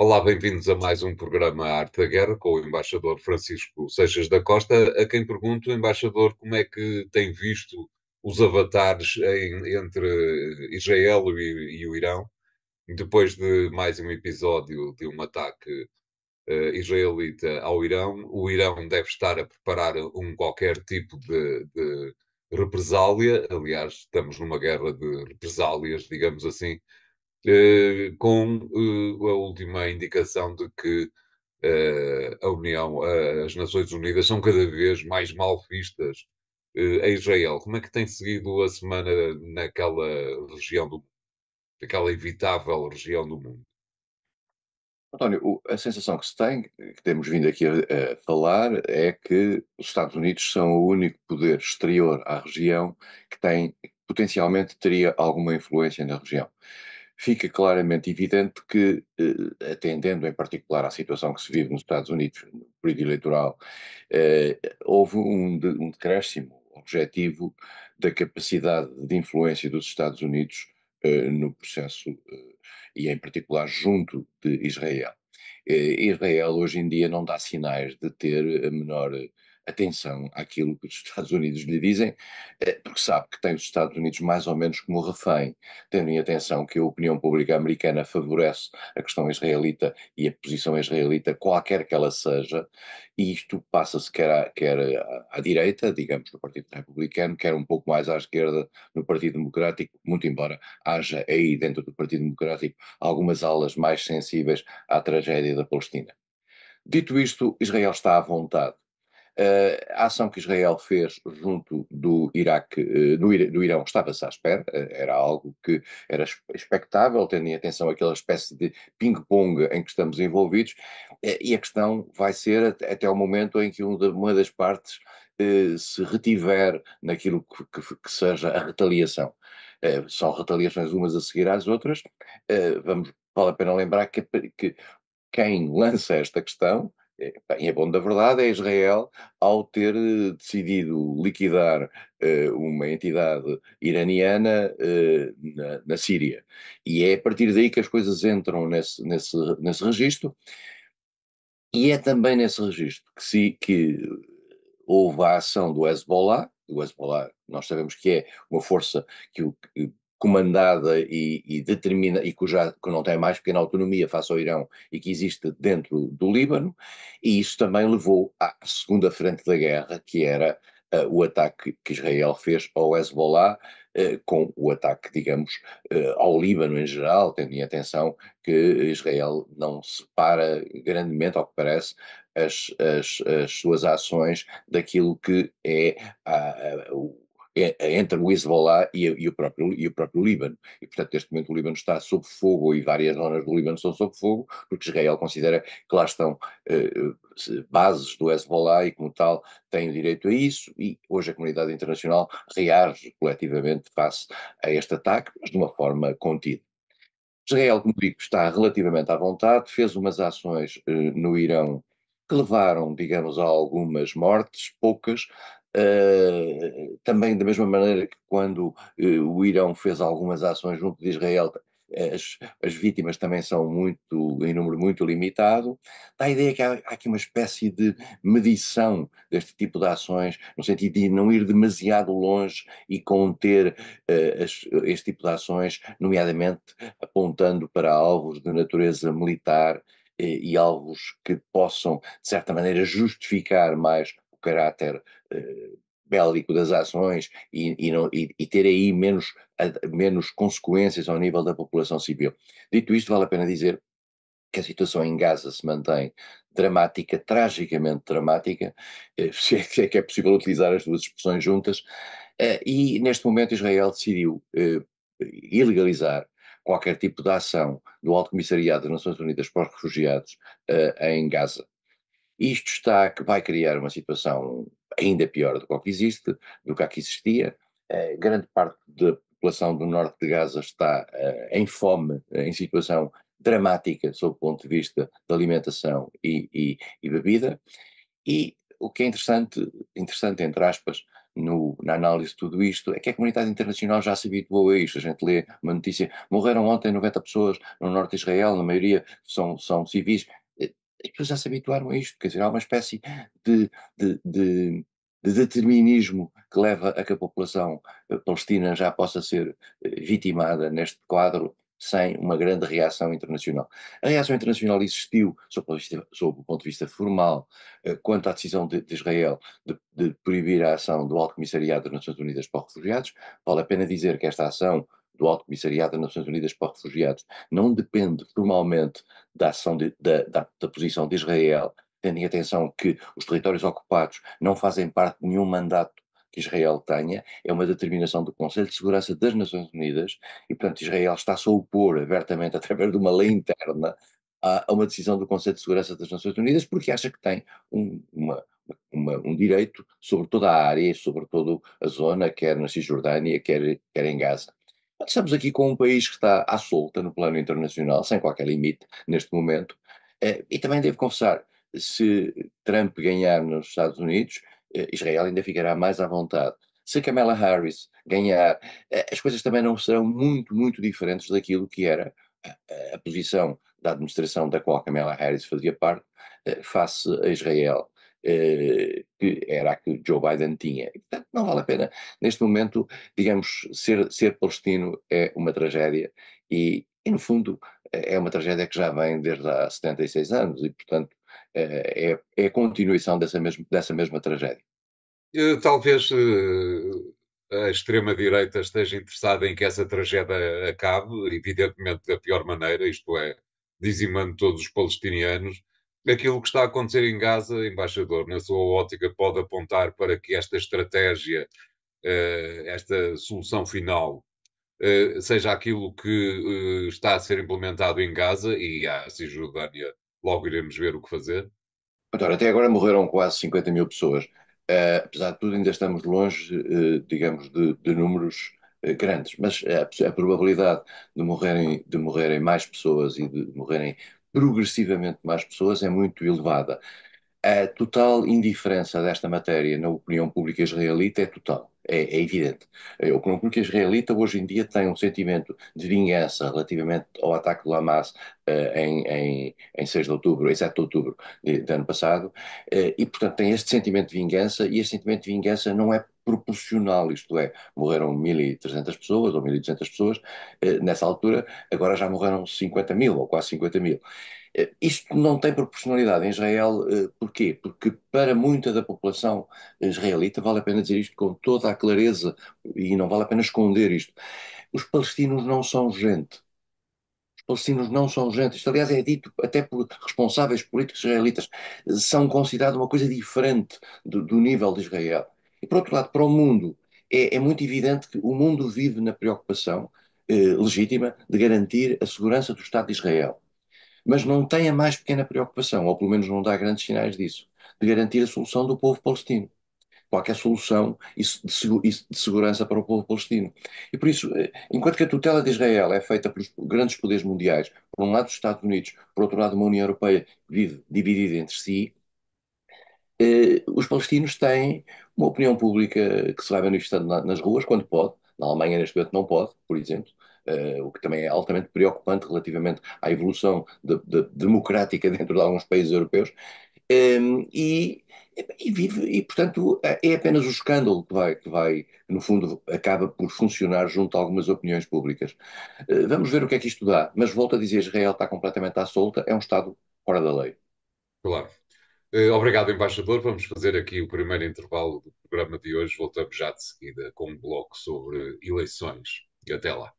Olá, bem-vindos a mais um programa Arte da Guerra com o embaixador Francisco Seixas da Costa, a quem pergunto, embaixador, como é que tem visto os avatares em, entre Israel e, e, o Irão, depois de mais um episódio de um ataque uh, israelita ao Irão. O Irão deve estar a preparar um qualquer tipo de, de represália, aliás, estamos numa guerra de represálias, digamos assim, eh, com eh, a última indicação de que eh, a União, as Nações Unidas são cada vez mais mal vistas a Israel. Como é que tem seguido a semana naquela região do mundo, naquela evitável região do mundo? António, a sensação que se tem, que temos vindo aqui a, a, falar, é que os Estados Unidos são o único poder exterior à região que tem, que potencialmente teria alguma influência na região fica claramente evidente que, eh, atendendo em particular à situação que se vive nos Estados Unidos no período eleitoral, eh, houve um, de, um decréscimo objetivo da capacidade de influência dos Estados Unidos eh, no processo, eh, e em particular junto de Israel. Eh, Israel hoje em dia não dá sinais de ter a menor atenção àquilo que os Estados Unidos lhe dizem, eh, porque sabe que tem os Estados Unidos mais ou menos como refém, tendo em atenção que a opinião pública americana favorece a questão israelita e a posição israelita, qualquer que ela seja, e isto passa-se quer, à, quer à direita, digamos, do Partido Republicano, quer um pouco mais à esquerda no Partido Democrático, muito embora haja aí dentro do Partido Democrático algumas alas mais sensíveis à tragédia da Palestina. Dito isto, Israel está à vontade a ação que Israel fez junto do Iraque, eh, do, do Irão estava-se à espera, eh, era algo que era expectável, tendo em atenção aquela espécie de ping-pong em que estamos envolvidos, eh, e a questão vai ser até o momento em que uma das partes se retiver naquilo que, que, que seja a retaliação. São retaliações umas a seguir às outras, vamos, vale a pena lembrar que, que quem lança esta questão Bem, é, é bom da verdade é Israel, ao ter eh, decidido liquidar uh, uma entidade iraniana uh, na, na, Síria. E é a partir daí que as coisas entram nesse, nesse, nesse registro. E é também nesse registro que, se, que houve a ação do Hezbollah, o Hezbollah, nós sabemos que é uma força que, comandada e, e determina e cuja que não tem mais pequena autonomia face ao Irão e que existe dentro do Líbano e isso também levou à segunda frente da guerra que era uh, o ataque que Israel fez ao Hezbollah uh, com o ataque digamos uh, ao Líbano em geral tendo em atenção que Israel não separa grandemente ao que parece as, as, as suas ações daquilo que é a, a, o é, é, entre o Hezbollah e, e, o próprio, e o próprio Líbano. E, portanto, neste momento o Líbano está sob fogo e várias zonas do Líbano estão sob fogo, porque Israel considera que lá estão eh, eh, bases do Hezbollah e, como tal, tem o direito a isso. E hoje a comunidade internacional reage coletivamente face a este ataque, mas de uma forma contida. Israel, como digo, está relativamente à vontade, fez umas ações eh, no Irão que levaram, digamos, a algumas mortes, poucas, Uh, também da mesma maneira que quando uh, o Irão fez algumas ações junto de Israel, as, as, vítimas também são muito, em número muito limitado, dá a ideia que há, há, aqui uma espécie de medição deste tipo de ações, no sentido de não ir demasiado longe e conter uh, as, este tipo de ações, nomeadamente apontando para alvos de natureza militar eh, e alvos que possam, de certa maneira, justificar mais caráter eh, bélico das ações e, e, não, e, e, ter aí menos, menos consequências ao nível da população civil. Dito isto, vale a pena dizer que a situação em Gaza se mantém dramática, tragicamente dramática, eh, se é, se é que é possível utilizar as duas expressões juntas, eh, e neste momento Israel decidiu ilegalizar qualquer tipo de ação do Alto Comissariado das Nações Unidas para os Refugiados em Gaza. Isto está, vai criar uma situação ainda pior do que, que existe, do que existia. Eh, grande parte da população do norte de Gaza está uh, em fome, eh, em situação dramática sob o ponto de vista da alimentação e, e, e, bebida. E o que é interessante, interessante entre aspas, no, na análise de tudo isto, é que a comunidade internacional já se habituou a isto. A gente lê uma notícia: morreram ontem 90 pessoas no norte de Israel, na maioria são, são civis as pessoas já se habituaram a isto, quer dizer, há uma espécie de, de, de, de determinismo que leva a que a população eh, palestina já possa ser eh, vitimada neste quadro sem uma grande reação internacional. A reação internacional existiu, sob, sob o ponto de vista formal, eh, quanto à decisão de, de Israel de, de, proibir a ação do Alto Comissariado das Nações Unidas para os Refugiados. Vale a pena dizer que esta ação do Alto Comissariado das Nações Unidas para Refugiados, não depende formalmente da ação de, da, da, da posição de Israel, tendo em atenção que os territórios ocupados não fazem parte de nenhum mandato que Israel tenha, é uma determinação do Conselho de Segurança das Nações Unidas e, portanto, Israel está-se a opor abertamente, através de uma lei interna, a, uma decisão do Conselho de Segurança das Nações Unidas porque acha que tem um, uma, uma, um direito sobre toda a área, e sobre toda a zona, quer na Cisjordânia, quer, quer em Gaza. Estamos aqui com um país que está à solta no plano internacional, sem qualquer limite neste momento. Eh, e também devo confessar, se Trump ganhar nos Estados Unidos, eh, Israel ainda ficará mais à vontade. Se Kamala Harris ganhar, eh, as coisas também não serão muito, muito diferentes daquilo que era a posição da administração da qual Kamala Harris fazia parte face a Israel. Eh, que era a que Joe Biden tinha. portanto, não vale a pena. Neste momento, digamos, ser, ser palestino é uma tragédia e, e, no fundo, é, é uma tragédia que já vem desde há 76 anos e, portanto, eh, é, é a continuação dessa, mesmo, dessa mesma tragédia. Eh, talvez a extrema-direita esteja interessada em que essa tragédia acabe, evidentemente da pior maneira, isto é, dizimando todos os palestinianos, aquilo que está a acontecer em Gaza, embaixador, na sua ótica, pode apontar para que esta estratégia, eh, esta solução final, eh, seja aquilo que eh, está a ser implementado em Gaza e a Cisjordânia, logo iremos ver o que fazer? até agora morreram quase 50 mil pessoas. apesar de tudo, ainda estamos longe, digamos, de, de números grandes, mas a, é, é a, probabilidade de morrerem, de morrerem mais pessoas e de morrerem progressivamente mais pessoas é muito elevada. A total indiferença desta matéria na opinião pública israelita é total é, é evidente. que a israelita hoje em dia tem um sentimento de vingança relativamente ao ataque do Hamas eh, em, em, em 6 de outubro, em 7 de outubro do de ano passado, eh, e portanto tem este sentimento de vingança, e este sentimento de vingança não é proporcional, isto é, morreram 1.300 pessoas ou 1.200 pessoas eh, nessa altura, agora já morreram 50 mil ou quase 50 mil. Eh, isto não tem proporcionalidade em Israel, eh, porquê? Porque para muita da população israelita, vale a pena dizer isto com toda a clareza e não vale a pena esconder isto, os palestinos não são gente. Os palestinos não são gente. Isto, aliás, é dito até por responsáveis políticos israelitas, são considerados uma coisa diferente do, do nível de Israel. E por outro lado, para o mundo, é, é muito evidente que o mundo vive na preocupação eh, legítima de garantir a segurança do Estado de Israel mas não tem a mais pequena preocupação, ou pelo menos não dá grandes sinais disso, de garantir a solução do povo palestino. Qualquer solução de segurança para o povo palestino. E por isso, eh, enquanto que a tutela de Israel é feita pelos grandes poderes mundiais, por um lado os Estados Unidos, por outro lado uma União Europeia vive dividida entre si, eh, os palestinos têm uma opinião pública que se vai manifestando na, nas ruas quando pode, na Alemanha neste momento não pode, por exemplo, eh, o que também é altamente preocupante relativamente à evolução de, de, democrática dentro de alguns países europeus, eh, e, e vive, e portanto eh, é apenas o escândalo que vai, que vai, no fundo, acaba por funcionar junto a algumas opiniões públicas. vamos ver o que é que isto dá, mas volto a dizer, Israel está completamente à solta, é um Estado fora da lei. Claro. obrigado, embaixador. Vamos fazer aqui o primeiro intervalo do programa de hoje. Voltamos já de seguida com um bloco sobre eleições. e Até lá.